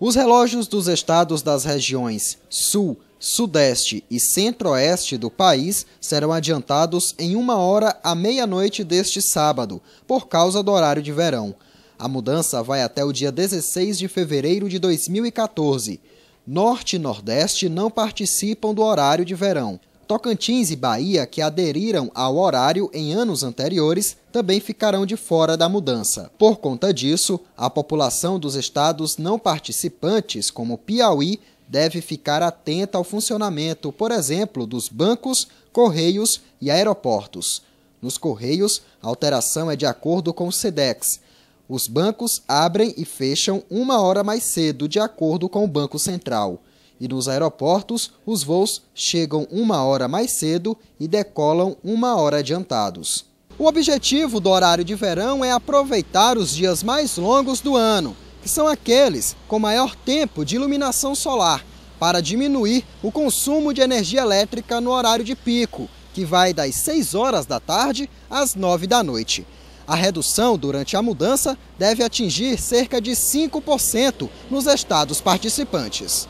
Os relógios dos estados das regiões Sul, Sudeste e Centro-Oeste do país serão adiantados em uma hora à meia-noite deste sábado, por causa do horário de verão. A mudança vai até o dia 16 de fevereiro de 2014. Norte e Nordeste não participam do horário de verão. Tocantins e Bahia, que aderiram ao horário em anos anteriores, também ficarão de fora da mudança. Por conta disso, a população dos estados não participantes, como Piauí, deve ficar atenta ao funcionamento, por exemplo, dos bancos, correios e aeroportos. Nos correios, a alteração é de acordo com o SEDEX. Os bancos abrem e fecham uma hora mais cedo, de acordo com o Banco Central. E nos aeroportos, os voos chegam uma hora mais cedo e decolam uma hora adiantados. O objetivo do horário de verão é aproveitar os dias mais longos do ano, que são aqueles com maior tempo de iluminação solar, para diminuir o consumo de energia elétrica no horário de pico, que vai das 6 horas da tarde às 9 da noite. A redução durante a mudança deve atingir cerca de 5% nos estados participantes.